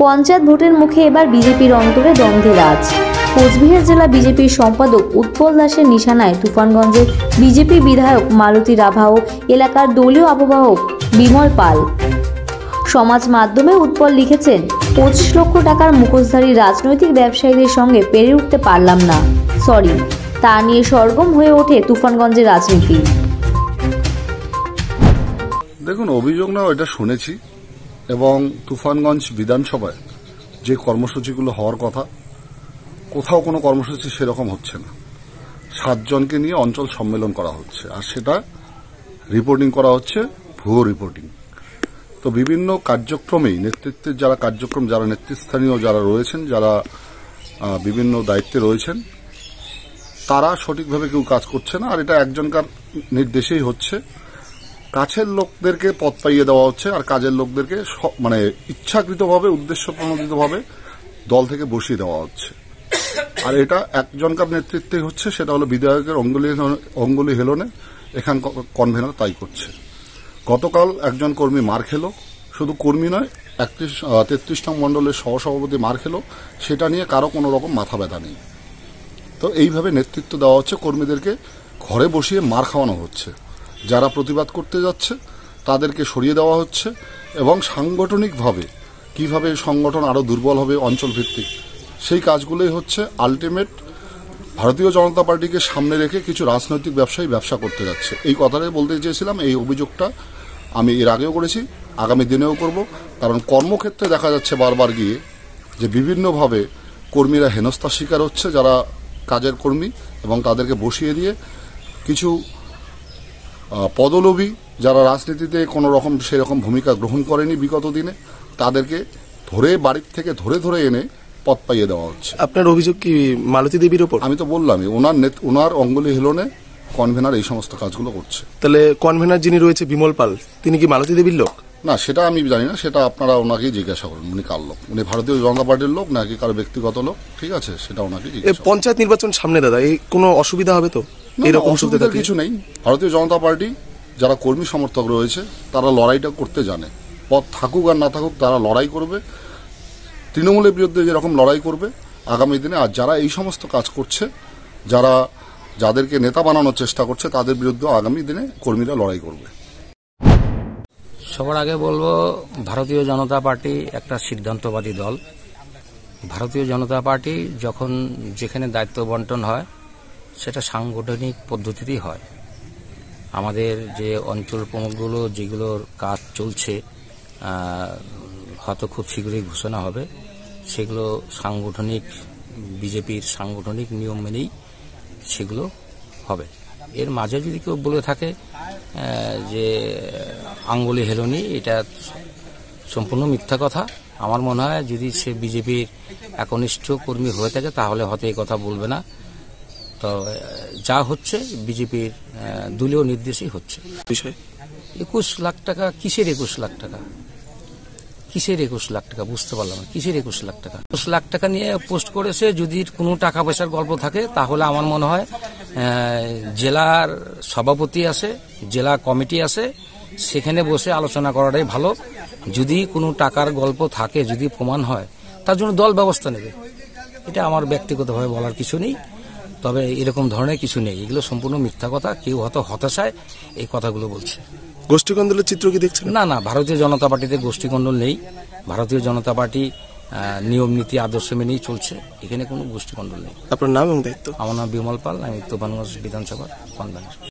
পঞ্চায়েত ভোটের মুখে এবার বিজেপির অন্তরে দ্বন্দ্বে রাজ কোচবিহার জেলা বিজেপির সম্পাদক উৎপল দাসের নিশানায় তুফানগঞ্জের বিজেপি বিধায়ক মালতী রাভা ও এলাকার দলীয় আবহাওয়ক বিমল পাল সমাজ মাধ্যমে উৎপল লিখেছেন পঁচিশ লক্ষ টাকার মুখোশধারী রাজনৈতিক ব্যবসায়ীদের সঙ্গে পেরে উঠতে পারলাম না সরি তা নিয়ে সরগম হয়ে ওঠে তুফানগঞ্জের রাজনীতি দেখুন অভিযোগ না ওইটা শুনেছি এবং তুফানগঞ্জ বিধানসভায় যে কর্মসূচিগুলো হওয়ার কথা কোথাও কোনো কর্মসূচি সেরকম হচ্ছে না সাতজনকে নিয়ে অঞ্চল সম্মেলন করা হচ্ছে আর সেটা রিপোর্টিং করা হচ্ছে ভুয়ো রিপোর্টিং তো বিভিন্ন কার্যক্রমেই নেতৃত্বের যারা কার্যক্রম যারা নেতৃস্থানীয় যারা রয়েছেন যারা বিভিন্ন দায়িত্বে রয়েছেন তারা সঠিকভাবে কেউ কাজ করছে না আর এটা একজনকার নির্দেশেই হচ্ছে কাছের লোকদেরকে পথ পাইয়ে দেওয়া হচ্ছে আর কাজের লোকদেরকে মানে ইচ্ছাকৃতভাবে উদ্দেশ্য প্রণোদিতভাবে দল থেকে বসিয়ে দেওয়া হচ্ছে আর এটা একজনকার নেতৃত্বে হচ্ছে সেটা হলো বিধায়কের অঙ্গুলি অঙ্গুলি হেলনে এখান কনভেনার তাই করছে গতকাল একজন কর্মী মার খেলো শুধু কর্মী নয় একত্রিশ তেত্রিশ নং মণ্ডলের সহসভাপতি মার খেলো সেটা নিয়ে কারো কোনো রকম মাথা ব্যথা নেই তো এইভাবে নেতৃত্ব দেওয়া হচ্ছে কর্মীদেরকে ঘরে বসিয়ে মার খাওয়ানো হচ্ছে যারা প্রতিবাদ করতে যাচ্ছে তাদেরকে সরিয়ে দেওয়া হচ্ছে এবং সাংগঠনিকভাবে কিভাবে সংগঠন আরও দুর্বল হবে অঞ্চলভিত্তিক সেই কাজগুলোই হচ্ছে আলটিমেট ভারতীয় জনতা পার্টিকে সামনে রেখে কিছু রাজনৈতিক ব্যবসায়ী ব্যবসা করতে যাচ্ছে এই কথাটাই বলতে চেয়েছিলাম এই অভিযোগটা আমি এর আগেও করেছি আগামী দিনেও করব কারণ কর্মক্ষেত্রে দেখা যাচ্ছে বারবার গিয়ে যে বিভিন্নভাবে কর্মীরা হেনস্থার শিকার হচ্ছে যারা কাজের কর্মী এবং তাদেরকে বসিয়ে দিয়ে কিছু পদলোভী যারা রাজনীতিতে কোনো রকম সেরকম ভূমিকা গ্রহণ করেনি বিগত দিনে তাদেরকে ধরে বাড়ির থেকে ধরে ধরে এনে পথ পাইয়ে দেওয়া হচ্ছে আপনার অভিযোগ কি মালতী দেবীর ওপর আমি তো বললামই ওনার ওনার অঙ্গলি হেলনে কনভেনার এই সমস্ত কাজগুলো করছে তাহলে কনভেনার যিনি রয়েছে বিমল পাল তিনি কি মালতী দেবীর লোক না সেটা আমি জানি না সেটা আপনারা ওনাকে জিজ্ঞাসা করুন উনি কার লোক উনি ভারতীয় জনতা পার্টির লোক নাকি কারো ব্যক্তিগত লোক ঠিক আছে সেটা ওনাকে পঞ্চায়েত নির্বাচন সামনে দাদা এই কোনো অসুবিধা হবে তো এরকম সুবিধা কিছু নেই ভারতীয় জনতা পার্টি যারা কর্মী সমর্থক রয়েছে তারা লড়াইটা করতে জানে পথ থাকুক আর না থাকুক তারা লড়াই করবে তৃণমূলের বিরুদ্ধে যেরকম লড়াই করবে আগামী দিনে আর যারা এই সমস্ত কাজ করছে যারা যাদেরকে নেতা বানানোর চেষ্টা করছে তাদের বিরুদ্ধে আগামী দিনে কর্মীরা লড়াই করবে সবার আগে বলবো ভারতীয় জনতা পার্টি একটা সিদ্ধান্তবাদী দল ভারতীয় জনতা পার্টি যখন যেখানে দায়িত্ব বন্টন হয় সেটা সাংগঠনিক পদ্ধতিতেই হয় আমাদের যে অঞ্চল প্রমুখগুলো যেগুলোর কাজ চলছে হয়তো খুব শীঘ্রই ঘোষণা হবে সেগুলো সাংগঠনিক বিজেপির সাংগঠনিক নিয়ম মেনেই সেগুলো হবে এর মাঝে যদি কেউ বলে থাকে যে আঙ্গুলি হেলনি এটা সম্পূর্ণ মিথ্যা কথা আমার মনে হয় যদি সে বিজেপির একনিষ্ঠ কর্মী হয়ে থাকে তাহলে হয়তো এই কথা বলবে না তো যা হচ্ছে বিজেপির দলীয় নির্দেশেই হচ্ছে একুশ লাখ টাকা কিসের একুশ লাখ টাকা কিসের একুশ লাখ টাকা বুঝতে পারলাম না কিসের একুশ লাখ টাকা একুশ লাখ টাকা নিয়ে পোস্ট করেছে যদি কোনো টাকা পয়সার গল্প থাকে তাহলে আমার মনে হয় জেলার সভাপতি আছে জেলা কমিটি আছে সেখানে বসে আলোচনা করাটাই ভালো যদি কোনো টাকার গল্প থাকে যদি প্রমাণ হয় তার জন্য দল ব্যবস্থা নেবে এটা আমার ব্যক্তিগতভাবে বলার কিছু নেই তবে এরকম ধরনের কিছু নেই এগুলো সম্পূর্ণ মিথ্যা কথা কেউ হয়তো হতাশায় এই কথাগুলো বলছে গোষ্ঠীকন্দলের চিত্র কি দেখছেন না না ভারতীয় জনতা পার্টিতে গোষ্ঠীকন্দল নেই ভারতীয় জনতা পার্টি নিয়ম নীতি আদর্শ মেনেই চলছে এখানে কোনো গোষ্ঠীকন্দল নেই আপনার নাম এবং দায়িত্ব আমার নাম বিমল পাল আমি তোফানগঞ্জ বিধানসভার কনভেনার